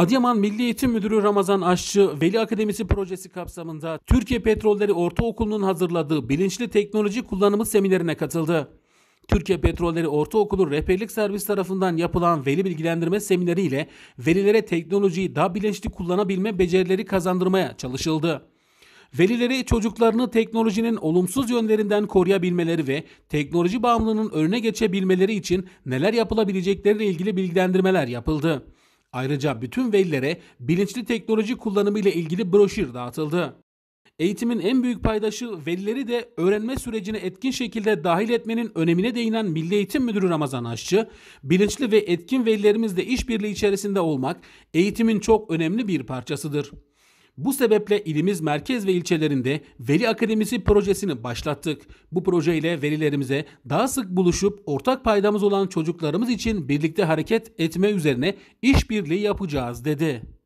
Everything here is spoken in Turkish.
Adıyaman Milli Eğitim Müdürü Ramazan Aşçı, Veli Akademisi projesi kapsamında Türkiye Petrolleri Ortaokulu'nun hazırladığı bilinçli teknoloji kullanımı seminerine katıldı. Türkiye Petrolleri Ortaokulu Rehberlik Servis tarafından yapılan veli bilgilendirme semineri ile velilere teknolojiyi daha bilinçli kullanabilme becerileri kazandırmaya çalışıldı. Velileri çocuklarını teknolojinin olumsuz yönlerinden koruyabilmeleri ve teknoloji bağımlılığının önüne geçebilmeleri için neler yapılabilecekleriyle ilgili bilgilendirmeler yapıldı. Ayrıca bütün velilere bilinçli teknoloji kullanımı ile ilgili broşür dağıtıldı. Eğitimin en büyük paydaşı velileri de öğrenme sürecine etkin şekilde dahil etmenin önemine değinen Milli Eğitim Müdürü Ramazan Aşçı, bilinçli ve etkin velilerimizle işbirliği içerisinde olmak eğitimin çok önemli bir parçasıdır. Bu sebeple ilimiz merkez ve ilçelerinde Veri Akademisi projesini başlattık. Bu projeyle verilerimize daha sık buluşup ortak paydamız olan çocuklarımız için birlikte hareket etme üzerine işbirliği yapacağız dedi.